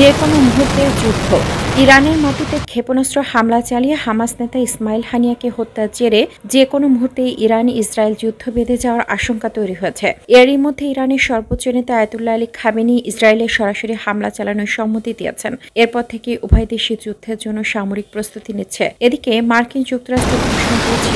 যে কোনো মুহূর্তে যুদ্ধ ইরানের মাটিতে ক্ষেপণাস্ত্র হামলা চালিয়ে হামাস নেতা ইসমাইল হানিয়াকে হত্যার জেরে যে কোনো মুহূর্তে ইরান ইসরায়েল যুদ্ধ বেঁধে যাওয়ার আশঙ্কা তৈরি হয়েছে এরই মধ্যে ইরানের সর্বোচ্চ নেতা আয়তুল্লাহ আলী খামেনি ইসরায়েলের সরাসরি হামলা চালানোর সম্মতি দিয়েছেন এরপর থেকে উভয় দেশই যুদ্ধের জন্য সামরিক প্রস্তুতি নিচ্ছে এদিকে মার্কিন যুক্তরাষ্ট্র ঘোষণা করেছে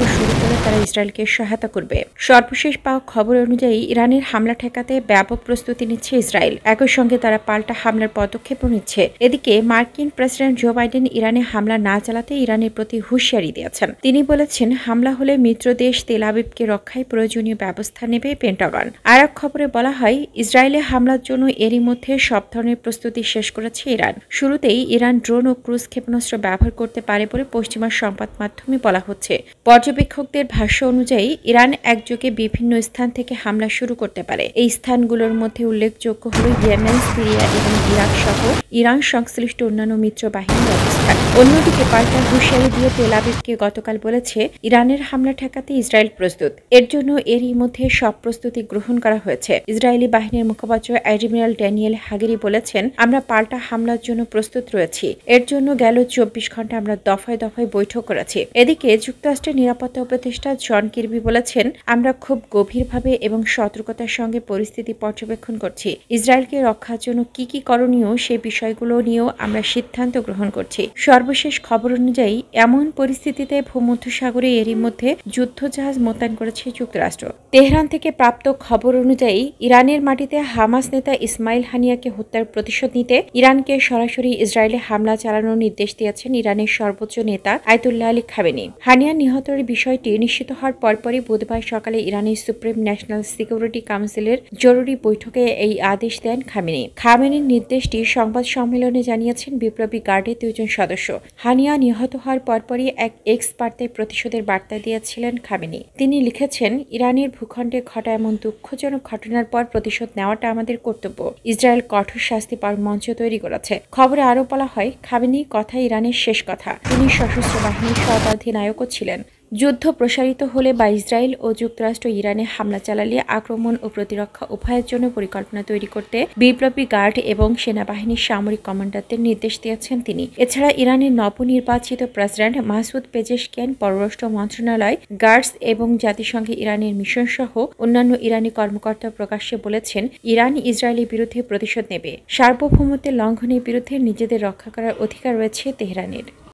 যুদ্ধ শুরু করে তারা ইসরায়েলকে সহায়তা করবে সর্বশেষ পাওয়া খবর অনুযায়ী ইরানের হামলা ঠেকাতে ব্যাপক প্রস্তুতি নিচ্ছে ইসরায়েল একই সঙ্গে তারা পাল্টা হামলার পদক্ষেপও নিচ্ছে এদিকে মার্কিন প্রেসিডেন্ট জো বাইডেন ইরানে হামলা না চালাতে ইরানের প্রতি হুঁশিয়ারি দিয়েছেন তিনি বলেছেন হামলা হলে মিত্র দেশ তেল আবিবকে রক্ষায় প্রয়োজনীয় ব্যবস্থা নেবে পেন্টাগন আর এক খবরে বলা হয় ইসরায়েলে হামলার জন্য এরই মধ্যে সব ধরনের প্রস্তুতি শেষ করেছে ইরান শুরুতেই ইরান ড্রোন ও ক্রুজ ক্ষেপণাস্ত্র ব্যবহার করতে পারে বলে পশ্চিমা সংবাদ মাধ্যমে বলা হচ্ছে পর্য পর্যবেক্ষকদের ভাষ্য অনুযায়ী ইরান একযোগে বিভিন্ন স্থান থেকে হামলা শুরু করতে পারে এই স্থানগুলোর মধ্যে উল্লেখযোগ্য হল ইয়েমেন সিরিয়া এবং ইরাক সহ ইরান সংশ্লিষ্ট অন্যান্য মিত্র বাহিনী অবস্থা অবস্থান হ্যাঁ, অন্যদিকে পাল্টা হুঁশিয়ারি দিয়ে তেল আবিবকে গতকাল বলেছে ইরানের হামলা ঠেকাতে ইসরায়েল প্রস্তুত এর জন্য এরই মধ্যে সব প্রস্তুতি গ্রহণ করা হয়েছে ইসরায়েলি বাহিনীর মুখপাত্র অ্যাডমিরাল ড্যানিয়েল হাগেরি বলেছেন আমরা পাল্টা হামলার জন্য প্রস্তুত রয়েছি এর জন্য গেল চব্বিশ ঘন্টা আমরা দফায় দফায় বৈঠক করেছি এদিকে যুক্তরাষ্ট্রের নিরাপত্তা উপদেষ্টা জন কির্বি বলেছেন আমরা খুব গভীরভাবে এবং সতর্কতার সঙ্গে পরিস্থিতি পর্যবেক্ষণ করছি ইসরায়েলকে রক্ষার জন্য কি কি করণীয় সেই বিষয়গুলো নিয়েও আমরা সিদ্ধান্ত গ্রহণ করছি সর্বশেষ খবর অনুযায়ী এমন পরিস্থিতিতে ভূমধ্যসাগরে এরই মধ্যে যুদ্ধজাহাজ মোতায়েন করেছে যুক্তরাষ্ট্র তেহরান থেকে প্রাপ্ত খবর অনুযায়ী ইরানের মাটিতে হামাস নেতা ইসমাইল হানিয়াকে হত্যার প্রতিশোধ নিতে ইরানকে সরাসরি ইসরায়েলে হামলা চালানোর নির্দেশ দিয়েছেন ইরানের সর্বোচ্চ নেতা আয়তুল্লাহ আলী খাবেনি হানিয়া নিহতের বিষয়টি নিশ্চিত হওয়ার পরপরই বুধবার সকালে ইরানের সুপ্রিম ন্যাশনাল সিকিউরিটি কাউন্সিলের জরুরি বৈঠকে এই আদেশ দেন খামেনি খামেনির নির্দেশটি সংবাদ সম্মেলনে জানিয়েছেন বিপ্লবী গার্ডের দুজন সদস্য হানিয়া নিহত হওয়ার পরপরই এক এক্স বার্তায় প্রতিশোধের বার্তা দিয়েছিলেন খামেনি তিনি লিখেছেন ইরানের ভূখণ্ডে ঘটা এমন দুঃখজনক ঘটনার পর প্রতিশোধ নেওয়াটা আমাদের কর্তব্য ইসরায়েল কঠোর শাস্তি পাওয়ার মঞ্চ তৈরি করেছে খবরে আরও বলা হয় খামেনি কথা ইরানের শেষ কথা তিনি সশস্ত্র বাহিনীর সর্বাধিনায়কও ছিলেন যুদ্ধ প্রসারিত হলে বা ইসরায়েল ও যুক্তরাষ্ট্র ইরানে হামলা চালালে আক্রমণ ও প্রতিরক্ষা উভয়ের জন্য পরিকল্পনা তৈরি করতে বিপ্লবী গার্ড এবং সেনাবাহিনীর সামরিক কমান্ডারদের নির্দেশ দিয়েছেন তিনি এছাড়া ইরানের নবনির্বাচিত প্রেসিডেন্ট মাসুদ পেজেশকিয়ান পররাষ্ট্র মন্ত্রণালয় গার্ডস এবং জাতিসংঘে ইরানের মিশন সহ অন্যান্য ইরানি কর্মকর্তা প্রকাশ্যে বলেছেন ইরান ইসরায়েলের বিরুদ্ধে প্রতিশোধ নেবে সার্বভৌমত্বের লঙ্ঘনের বিরুদ্ধে নিজেদের রক্ষা করার অধিকার রয়েছে তেহরানের